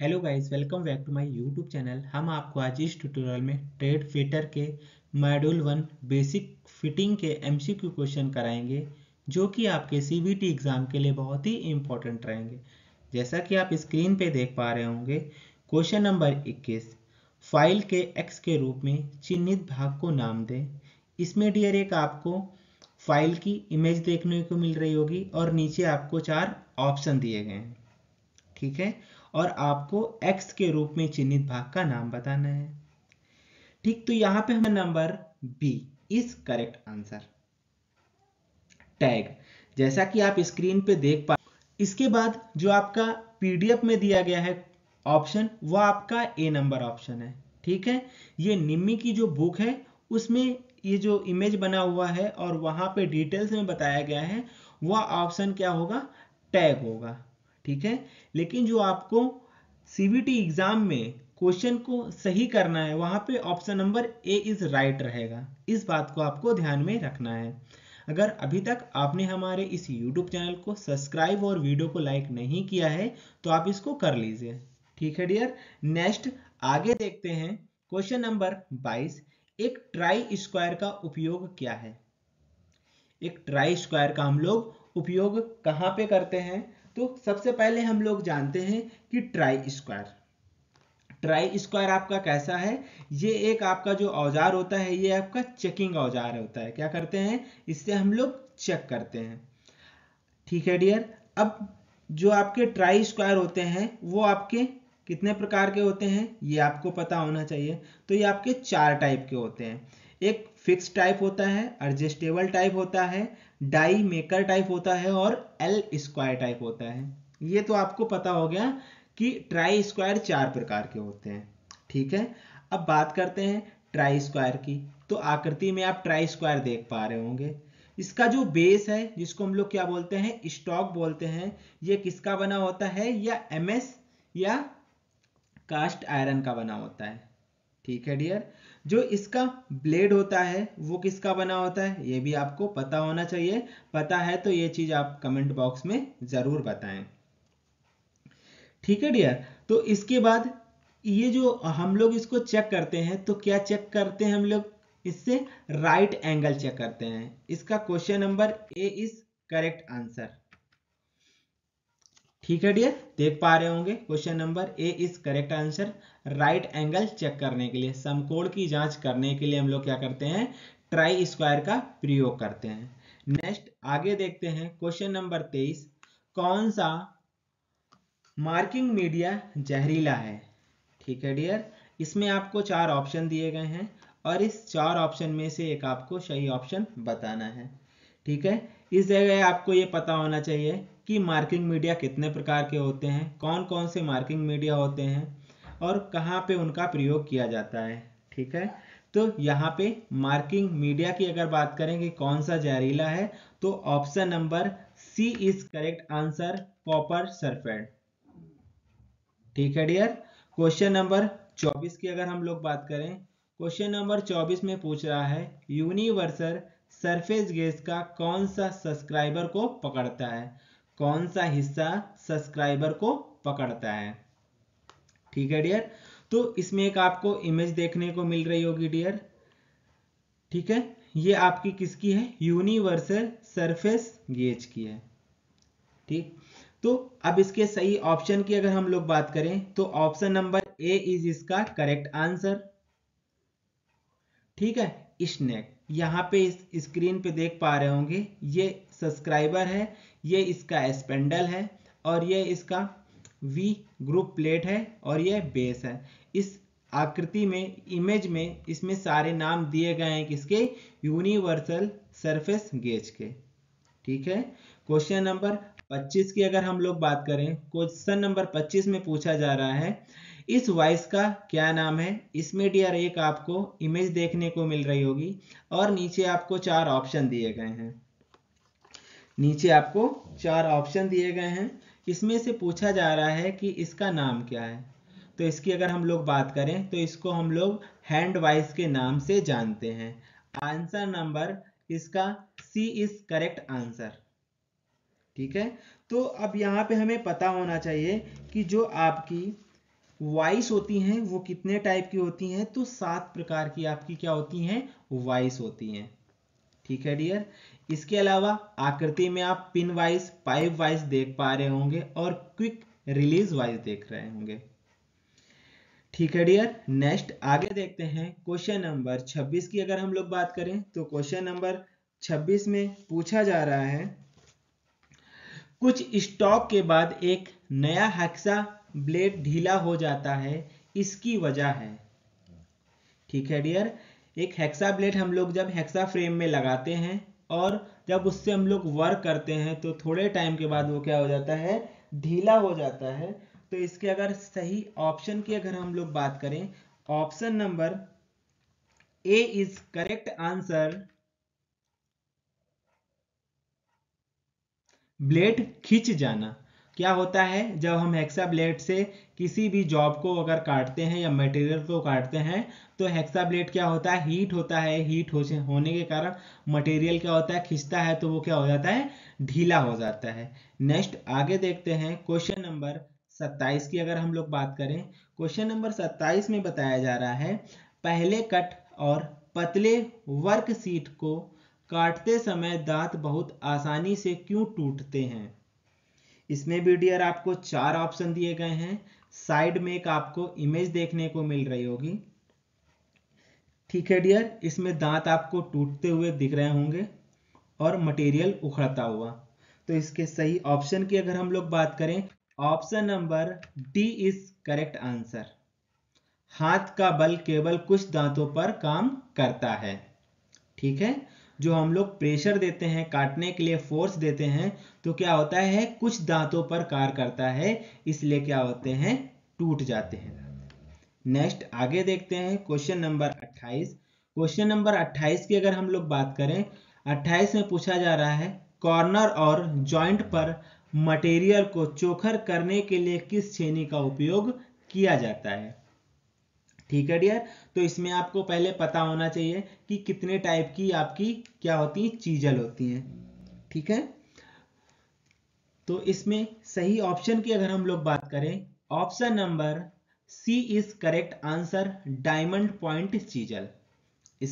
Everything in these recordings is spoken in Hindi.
Hello guys welcome back to my YouTube channel हम आपको आज इस ट्यूटोरियल में ट्रेड फिटर के मॉड्यूल वन बेसिक फिटिंग के एमसीक्यू क्वेश्चन कराएंगे जो कि आपके सीबीटी एग्ज़ाम के लिए बहुत ही इम्पोर्टेंट रहेंगे जैसा कि आप स्क्रीन पे देख पा रहे होंगे क्वेश्चन नंबर 21 फाइल के एक्स के रूप में चिन्हित भाग को नाम दें इसमें डियर एक आपको फाइल की इमेज देखने को मिल रही होगी और नीचे आपको चार ऑप्शन दिए गए हैं ठीक है और आपको x के रूप में चिन्हित भाग का नाम बताना है ठीक तो यहां पे हमें number B is correct answer टैग जैसा कि आप स्क्रीन पे देख पा इसके बाद जो आपका पीडीएफ में दिया गया है ऑप्शन वह आपका ए नंबर ऑप्शन है ठीक है ये निम्मी की जो बुक है उसमें ये जो इमेज बना हुआ है और वहां पे डिटेल्स में बताया गया है वह ऑप्शन क्या होगा टैग होगा ठीक है लेकिन जो आपको सीबीटी एग्जाम में क्वेश्चन को सही करना है वहां पे option number A is right रहेगा इस बात को आपको ध्यान में रखना है अगर अभी तक आपने हमारे इस यूट्यूब चैनल को सब्सक्राइब और वीडियो को लाइक नहीं किया है तो आप इसको कर लीजिए ठीक है डियर नेक्स्ट आगे देखते हैं क्वेश्चन नंबर 22 एक ट्राई स्क्वायर का उपयोग क्या है एक ट्राई स्क्वायर का हम लोग उपयोग कहां पे करते हैं तो सबसे पहले हम लोग जानते हैं कि ट्राई स्क्वायर ट्राई स्क्वायर आपका कैसा है ये एक आपका जो औजार होता है ये आपका चेकिंग औजार होता है क्या करते हैं इससे हम लोग चेक करते हैं ठीक है डियर अब जो आपके ट्राई स्क्वायर होते हैं वो आपके कितने प्रकार के होते हैं ये आपको पता होना चाहिए तो ये आपके चार टाइप के होते हैं एक फिक्स टाइप होता है एडजस्टेबल टाइप होता है डाई मेकर टाइप होता है और एल स्क्वायर टाइप होता है ये तो आपको पता हो गया कि ट्राई स्क्वायर चार प्रकार के होते हैं ठीक है अब बात करते हैं ट्राई स्क्वायर की तो आकृति में आप ट्राई स्क्वायर देख पा रहे होंगे इसका जो बेस है जिसको हम लोग क्या बोलते हैं स्टॉक बोलते हैं ये किसका बना होता है या एम या कास्ट आयरन का बना होता है ठीक है डियर जो इसका ब्लेड होता है वो किसका बना होता है ये भी आपको पता होना चाहिए पता है तो ये चीज़ आप कमेंट बॉक्स में ज़रूर बताएं ठीक है डियर तो इसके बाद ये जो हम लोग इसको चेक करते हैं तो क्या चेक करते हैं हम लोग इससे राइट एंगल चेक करते हैं इसका question number A is correct answer ठीक है डियर देख पा रहे होंगे question number A is correct answer right angle check करने के लिए समकोण की जांच करने के लिए हम लोग क्या करते हैं ट्राई स्क्वायर का प्रयोग करते हैं नेक्स्ट आगे देखते हैं क्वेश्चन नंबर तेईस कौन सा मार्किंग मीडिया जहरीला है ठीक है डियर इसमें आपको चार ऑप्शन दिए गए हैं और इस चार ऑप्शन में से एक आपको सही ऑप्शन बताना है ठीक है इस जगह आपको ये पता होना चाहिए कि मार्किंग मीडिया कितने प्रकार के होते हैं कौन कौन से मार्किंग मीडिया होते हैं और कहाँ पे उनका प्रयोग किया जाता है ठीक है तो यहाँ पे मार्किंग मीडिया की अगर बात करें कि कौन सा जहरीला है तो option number C is correct answer copper sulphate ठीक है डियर क्वेश्चन नंबर 24 की अगर हम लोग बात करें क्वेश्चन नंबर 24 में पूछ रहा है यूनिवर्सल सरफेस गैस का कौन सा सब्सक्राइबर को पकड़ता है कौन सा हिस्सा सब्सक्राइबर को पकड़ता है ठीक है डियर तो इसमें एक आपको इमेज देखने को मिल रही होगी डियर ठीक है ये आपकी किसकी है यूनिवर्सल सरफेस गेज की है ठीक तो अब इसके सही ऑप्शन की अगर हम लोग बात करें तो ऑप्शन नंबर ए इज इसका करेक्ट आंसर ठीक है स्नेक यहां पे इस स्क्रीन पे देख पा रहे होंगे ये सब्सक्राइबर है ये इसका स्पेंडल है और ये इसका वी ग्रुप प्लेट है और ये बेस है इस आकृति में इमेज में इसमें सारे नाम दिए गए हैं किसके यूनिवर्सल सरफेस गेज के ठीक है क्वेश्चन नंबर 25 की अगर हम लोग बात करें क्वेश्चन नंबर 25 में पूछा जा रहा है इस वाइस का क्या नाम है इसमें डियर एक आपको इमेज देखने को मिल रही होगी और नीचे आपको चार ऑप्शन दिए गए हैं नीचे आपको चार ऑप्शन दिए गए हैं इसमें से पूछा जा रहा है कि इसका नाम क्या है तो इसकी अगर हम लोग बात करें तो इसको हम लोग हैंड वाइस के नाम से जानते हैं आंसर नंबर इसका सी इज करेक्ट आंसर ठीक है तो अब यहाँ पे हमें पता होना चाहिए कि जो आपकी वॉइस होती हैं वो कितने टाइप की होती हैं तो सात प्रकार की आपकी क्या होती हैं वॉइस होती हैं ठीक है डियर इसके अलावा आकृति में आप पिन वाइज पाइप वाइज देख पा रहे होंगे और क्विक रिलीज वाइज देख रहे होंगे ठीक है डियर नेक्स्ट आगे देखते हैं क्वेश्चन नंबर 26 की अगर हम लोग बात करें तो क्वेश्चन नंबर 26 में पूछा जा रहा है कुछ स्टॉक के बाद एक नया हेक्सा ब्लेड ढीला हो जाता है इसकी वजह है ठीक है डियर एक हेक्सा ब्लेड हम लोग जब हेक्सा फ्रेम में लगाते हैं और जब उससे हम लोग वर्क करते हैं तो थोड़े टाइम के बाद वो क्या हो जाता है ढीला हो जाता है तो इसके अगर सही ऑप्शन की अगर हम लोग बात करें option number A is correct answer blade खींच जाना क्या होता है जब हम हेक्सा ब्लेड से किसी भी जॉब को अगर काटते हैं या मटेरियल को काटते हैं तो हेक्सा ब्लेड क्या होता है हीट होता है हीट हो होने के कारण मटेरियल क्या होता है खिंचता है तो वो क्या हो जाता है ढीला हो जाता है नेक्स्ट आगे देखते हैं क्वेश्चन नंबर सत्ताईस की अगर हम लोग बात करें क्वेश्चन नंबर सत्ताईस में बताया जा रहा है पहले कट और पतले वर्क सीट को काटते समय दांत बहुत आसानी से क्यों टूटते हैं इसमें भी डियर आपको चार ऑप्शन दिए गए हैं साइड में एक आपको इमेज देखने को मिल रही होगी ठीक है डियर इसमें दांत आपको टूटते हुए दिख रहे होंगे और मटेरियल उखड़ता हुआ तो इसके सही ऑप्शन की अगर हम लोग बात करें option number D is correct answer हाथ का बल केवल कुछ दांतों पर काम करता है ठीक है जो हम लोग प्रेशर देते हैं काटने के लिए फोर्स देते हैं तो क्या होता है कुछ दांतों पर कार करता है इसलिए क्या होते हैं टूट जाते हैं नेक्स्ट आगे देखते हैं क्वेश्चन नंबर 28 क्वेश्चन नंबर 28 की अगर हम लोग बात करें 28 में पूछा जा रहा है कॉर्नर और ज्वाइंट पर मटेरियल को चोखर करने के लिए किस छेनी का उपयोग किया जाता है ठीक है डियर तो इसमें आपको पहले पता होना चाहिए कि कितने टाइप की आपकी क्या होती है चीजल होती हैं ठीक है तो इसमें सही ऑप्शन की अगर हम लोग बात करें option number C is correct answer diamond point chisel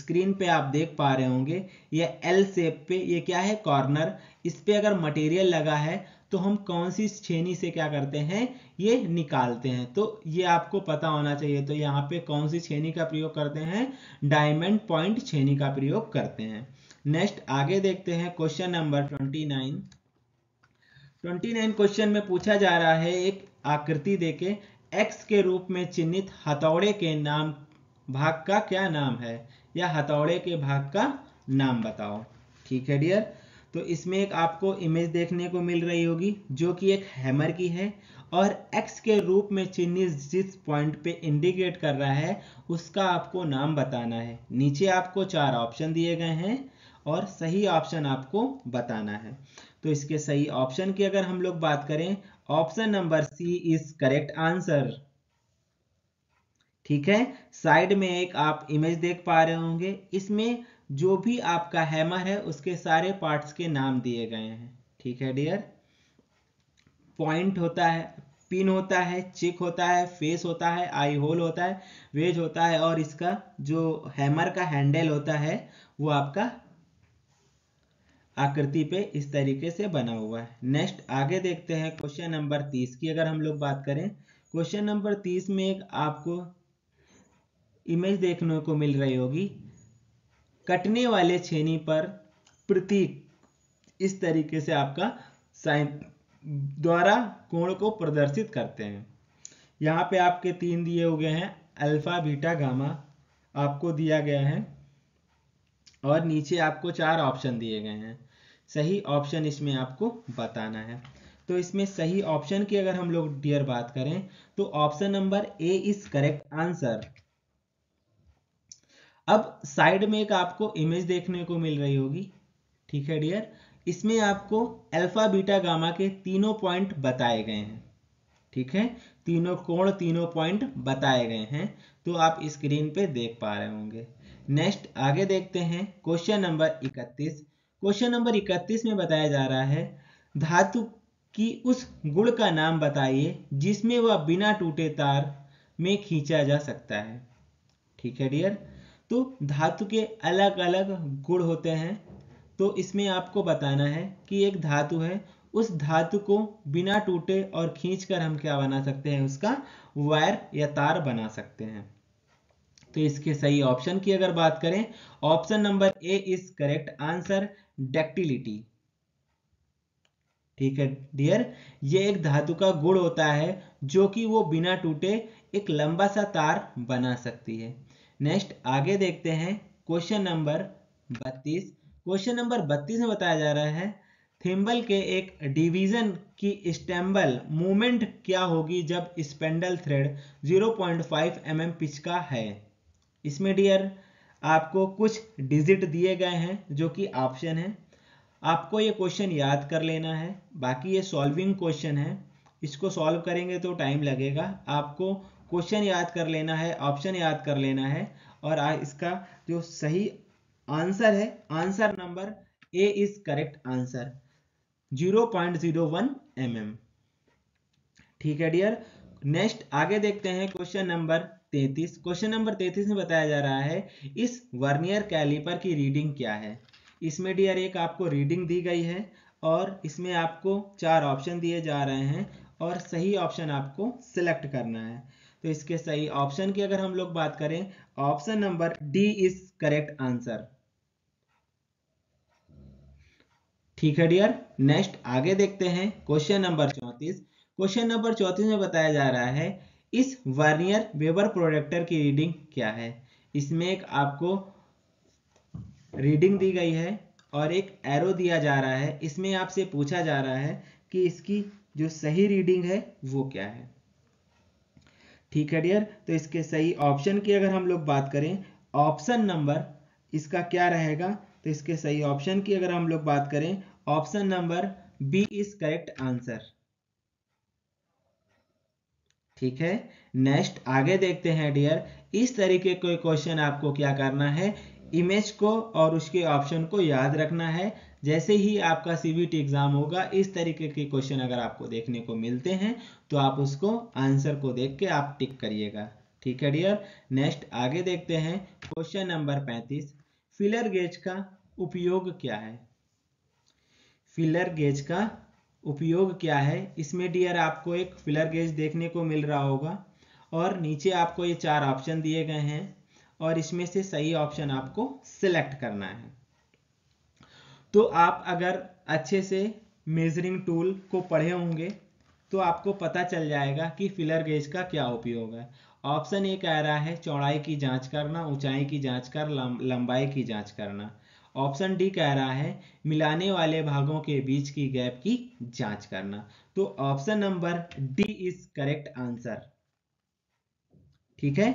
screen पे आप देख पा रहे होंगे ये एल शेप पे ये क्या है कॉर्नर इस पे अगर मटेरियल लगा है तो हम कौन सी छेनी से क्या करते हैं ये निकालते हैं तो ये आपको पता होना चाहिए तो यहाँ पे कौन सी छेनी का प्रयोग करते हैं डायमंड पॉइंट छेनी का प्रयोग करते हैं नेक्स्ट आगे देखते हैं question number twenty nine twenty nine question में पूछा जा रहा है एक आकृति देके एक्स के रूप में चिन्हित हथौड़े के नाम भाग का क्या नाम है या हथौड़े के भाग का नाम बताओ ठीक है डियर तो इसमें एक आपको इमेज देखने को मिल रही होगी जो कि एक हैमर की है और x के रूप में चिन्हित जिस पॉइंट पे इंडिकेट कर रहा है उसका आपको नाम बताना है नीचे आपको चार ऑप्शन दिए गए हैं और सही ऑप्शन आपको बताना है तो इसके सही ऑप्शन की अगर हम लोग बात करें option number C is correct answer ठीक है साइड में एक आप इमेज देख पा रहे होंगे इसमें जो भी आपका हैमर है उसके सारे पार्ट्स के नाम दिए गए हैं ठीक है डियर पॉइंट होता है पिन होता है चिक होता है फेस होता है आई होल होता है वेज होता है और इसका जो हैमर का हैंडल होता है वो आपका आकृति पे इस तरीके से बना हुआ है नेक्स्ट आगे देखते हैं क्वेश्चन नंबर तीस की अगर हम लोग बात करें क्वेश्चन नंबर तीस में एक आपको इमेज देखने को मिल रही होगी कटने वाले छेनी पर प्रतीक इस तरीके से आपका साइन द्वारा कोण को प्रदर्शित करते हैं यहाँ पे आपके तीन दिए हुए हैं अल्फा बीटा गामा आपको दिया गया है और नीचे आपको चार ऑप्शन दिए गए हैं सही ऑप्शन इसमें आपको बताना है तो इसमें सही ऑप्शन की अगर हम लोग डियर बात करें तो option number A is correct answer अब साइड में एक आपको इमेज देखने को मिल रही होगी ठीक है डियर इसमें आपको अल्फा बीटा गामा के तीनों पॉइंट बताए गए हैं ठीक है तीनों कोण तीनों पॉइंट बताए गए हैं तो आप स्क्रीन पे देख पा रहे होंगे नेक्स्ट आगे देखते हैं क्वेश्चन नंबर 31 क्वेश्चन नंबर 31 में बताया जा रहा है धातु की उस गुण का नाम बताइए जिसमें वह बिना टूटे तार में खींचा जा सकता है ठीक है डियर तो धातु के अलग अलग गुण होते हैं तो इसमें आपको बताना है कि एक धातु है उस धातु को बिना टूटे और खींच कर हम क्या बना सकते हैं उसका वायर या तार बना सकते हैं तो इसके सही ऑप्शन की अगर बात करें option number A is correct answer ductility ठीक है डियर ये एक धातु का गुण होता है जो कि वो बिना टूटे एक लंबा सा तार बना सकती है नेक्स्ट आगे देखते हैं क्वेश्चन नंबर बत्तीस क्वेश्चन नंबर बत्तीस में बताया जा रहा है थिम्बल के एक डिवीजन की स्टेम्बल मूवमेंट क्या होगी जब spindle thread 0.5 point mm pitch का है इसमें डियर आपको कुछ डिजिट दिए गए हैं जो कि ऑप्शन है आपको ये क्वेश्चन याद कर लेना है बाकी ये सॉल्विंग क्वेश्चन है इसको सॉल्व करेंगे तो टाइम लगेगा आपको क्वेश्चन याद कर लेना है ऑप्शन याद कर लेना है और इसका जो सही आंसर है answer number A is correct answer 0.01 point mm. ठीक है डियर नेक्स्ट आगे देखते हैं क्वेश्चन नंबर 33 क्वेश्चन नंबर 33 में बताया जा रहा है इस वर्नियर कैलिपर की रीडिंग क्या है इसमें डियर एक आपको रीडिंग दी गई है और इसमें आपको चार ऑप्शन दिए जा रहे हैं और सही ऑप्शन आपको सिलेक्ट करना है तो इसके सही ऑप्शन की अगर हम लोग बात करें option number D is correct answer ठीक है डियर नेक्स्ट आगे देखते हैं क्वेश्चन नंबर चौंतीस क्वेश्चन नंबर चौंतीस में बताया जा रहा है इस वर्नियर वेबर प्रोडक्टर की रीडिंग क्या है इसमें एक आपको रीडिंग दी गई है और एक एरो दिया जा रहा है इसमें आपसे पूछा जा रहा है कि इसकी जो सही रीडिंग है वो क्या है ठीक है डियर तो इसके सही ऑप्शन की अगर हम लोग बात करें ऑप्शन नंबर इसका क्या रहेगा तो इसके सही ऑप्शन की अगर हम लोग बात करें option number B is correct answer ठीक है नेक्स्ट आगे देखते हैं डियर इस तरीके के क्वेश्चन आपको क्या करना है इमेज को और उसके ऑप्शन को याद रखना है जैसे ही आपका सीबीटी एग्जाम होगा इस तरीके के क्वेश्चन अगर आपको देखने को मिलते हैं तो आप उसको आंसर को देख के आप टिक करिएगा ठीक है डियर नेक्स्ट आगे देखते हैं क्वेश्चन नंबर 35 फिलर गेज का उपयोग क्या है फिलर गेज का उपयोग क्या है इसमें डियर आपको एक फिलर गेज देखने को मिल रहा होगा और नीचे आपको ये चार ऑप्शन दिए गए हैं और इसमें से सही ऑप्शन आपको सिलेक्ट करना है तो आप अगर अच्छे से मेजरिंग टूल को पढ़े होंगे तो आपको पता चल जाएगा कि फिलर गेज का क्या उपयोग है ऑप्शन ए कह रहा है चौड़ाई की जांच करना ऊंचाई की जांच कर लंबाई की जांच करना ऑप्शन डी कह रहा है मिलाने वाले भागों के बीच की गैप की जांच करना तो option number D is correct answer ठीक है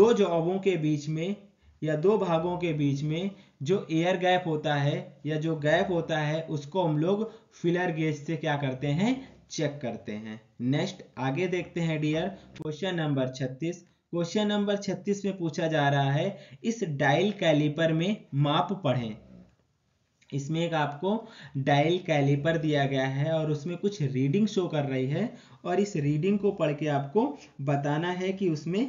दो जॉबों के बीच में या दो भागों के बीच में जो एयर गैप होता है या जो गैप होता है उसको हम लोग फिलर गेज से क्या करते हैं चेक करते हैं नेक्स्ट आगे देखते हैं dear question number 36 question number 36 में पूछा जा रहा है इस डायल कैलिपर में माप पढ़ें इसमें एक आपको डायल कैलिपर दिया गया है और उसमें कुछ रीडिंग शो कर रही है और इस रीडिंग को पढ़ के आपको बताना है कि उसमें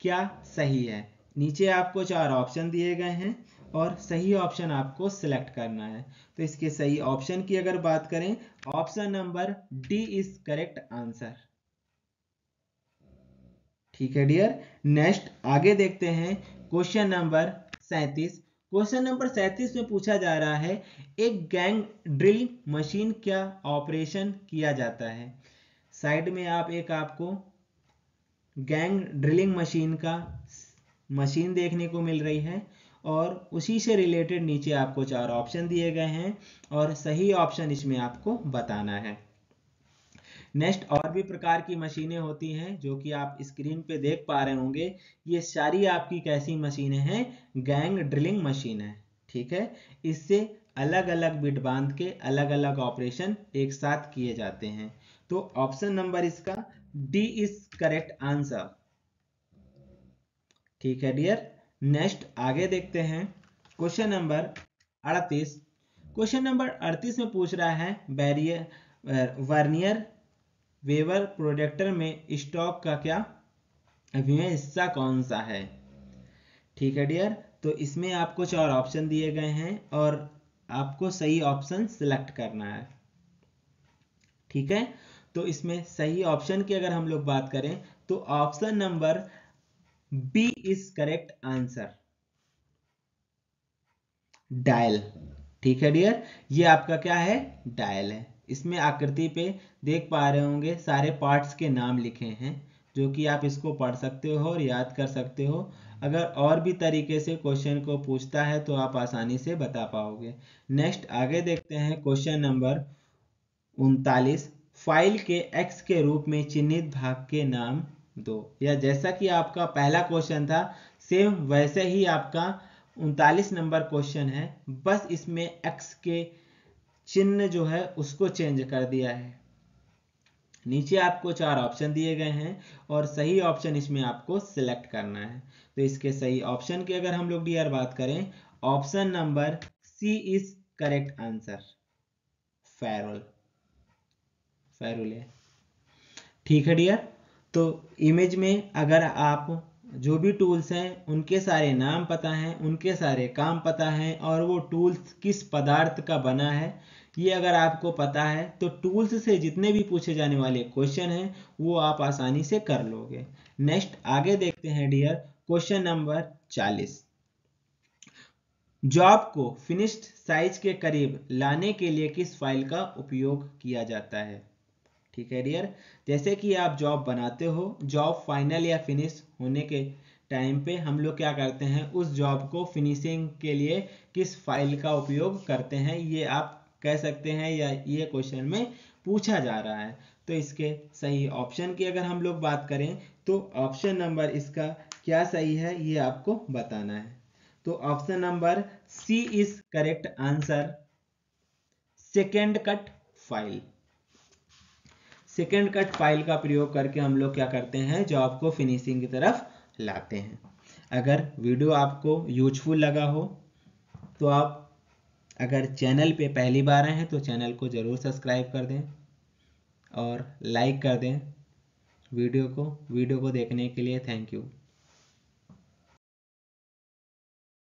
क्या सही है नीचे आपको चार ऑप्शन दिए गए हैं और सही ऑप्शन आपको सिलेक्ट करना है तो इसके सही ऑप्शन की अगर बात करें option number D is correct answer ठीक है डियर नेक्स्ट आगे देखते हैं क्वेश्चन नंबर सैतीस क्वेश्चन नंबर सैतीस में पूछा जा रहा है एक गैंग ड्रिल मशीन क्या ऑपरेशन किया जाता है साइड में आप एक आपको गैंग ड्रिलिंग मशीन का मशीन देखने को मिल रही है और उसी से रिलेटेड नीचे आपको चार ऑप्शन दिए गए हैं और सही ऑप्शन इसमें आपको बताना है नेक्स्ट और भी प्रकार की मशीनें होती हैं जो कि आप स्क्रीन पे देख पा रहे होंगे ये सारी आपकी कैसी मशीनें हैं गैंग ड्रिलिंग मशीन है ठीक है इससे अलग अलग बिट बांध के अलग अलग ऑपरेशन एक साथ किए जाते हैं तो ऑप्शन नंबर इसका डी इज करेक्ट आंसर ठीक है डियर नेक्स्ट आगे देखते हैं क्वेश्चन नंबर अड़तीस क्वेश्चन नंबर अड़तीस में पूछ रहा है बैरियर वर्नियर वेवर प्रोडक्टर में स्टॉक का क्या अभिमय हिस्सा कौन सा है ठीक है डियर तो इसमें आप कुछ और ऑप्शन दिए गए हैं और आपको सही ऑप्शन सिलेक्ट करना है ठीक है तो इसमें सही ऑप्शन की अगर हम लोग बात करें तो option number B is correct answer dial ठीक है डियर ये आपका क्या है डायल है इसमें आकृति पे देख पा रहे होंगे सारे पार्ट्स के नाम लिखे हैं जो कि आप इसको पढ़ सकते हो और याद कर सकते हो अगर और भी तरीके से क्वेश्चन को पूछता है तो आप आसानी से बता पाओगे नेक्स्ट आगे देखते हैं क्वेश्चन नंबर उनतालीस फाइल के एक्स के रूप में चिन्हित भाग के नाम दो या जैसा कि आपका पहला क्वेश्चन था सेम वैसे ही आपका उनतालीस नंबर क्वेश्चन है बस इसमें एक्स के चिन्ह जो है उसको चेंज कर दिया है नीचे आपको चार ऑप्शन दिए गए हैं और सही ऑप्शन इसमें आपको सिलेक्ट करना है तो इसके सही ऑप्शन की अगर हम लोग डी बात करें option number C is correct answer ferrule ferrule ठीक है डियर तो इमेज में अगर आप जो भी टूल्स हैं उनके सारे नाम पता हैं उनके सारे काम पता हैं और वो टूल्स किस पदार्थ का बना है ये अगर आपको पता है तो टूल्स से जितने भी पूछे जाने वाले क्वेश्चन हैं वो आप आसानी से कर लोगे नेक्स्ट आगे देखते हैं डियर क्वेश्चन नंबर चालीस जॉब को फिनिश्ड साइज के करीब लाने के लिए किस फाइल का उपयोग किया जाता है ठीक है डियर जैसे कि आप जॉब बनाते हो जॉब फाइनल या फिनिश होने के टाइम पे हम लोग क्या करते हैं उस जॉब को फिनिशिंग के लिए किस फाइल का उपयोग करते हैं ये आप कह सकते हैं या ये क्वेश्चन में पूछा जा रहा है तो इसके सही ऑप्शन की अगर हम लोग बात करें तो ऑप्शन नंबर इसका क्या सही है ये आपको बताना है तो option number C is correct answer second cut file second cut file का प्रयोग करके हम लोग क्या करते हैं जॉब को फिनिशिंग की तरफ लाते हैं अगर वीडियो आपको यूजफुल लगा हो तो आप अगर चैनल पे पहली बार आए हैं तो चैनल को ज़रूर सब्सक्राइब कर दें और लाइक कर दें वीडियो को वीडियो को देखने के लिए थैंक यू